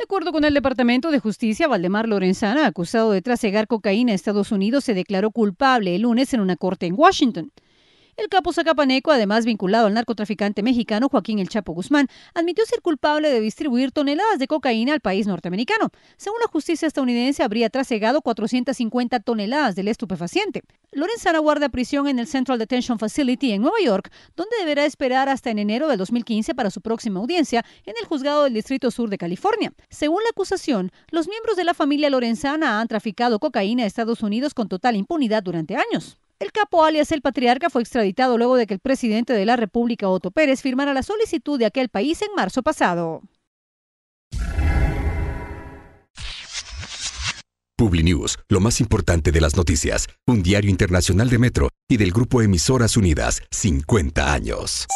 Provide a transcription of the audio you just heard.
De acuerdo con el Departamento de Justicia, Valdemar Lorenzana, acusado de trasegar cocaína a Estados Unidos, se declaró culpable el lunes en una corte en Washington. El capo zacapaneco, además vinculado al narcotraficante mexicano Joaquín El Chapo Guzmán, admitió ser culpable de distribuir toneladas de cocaína al país norteamericano. Según la justicia estadounidense, habría trasegado 450 toneladas del estupefaciente. Lorenzana guarda prisión en el Central Detention Facility en Nueva York, donde deberá esperar hasta en enero del 2015 para su próxima audiencia en el juzgado del Distrito Sur de California. Según la acusación, los miembros de la familia Lorenzana han traficado cocaína a Estados Unidos con total impunidad durante años. El capo alias el patriarca fue extraditado luego de que el presidente de la República, Otto Pérez, firmara la solicitud de aquel país en marzo pasado. PubliNews, lo más importante de las noticias, un diario internacional de Metro y del grupo Emisoras Unidas, 50 años.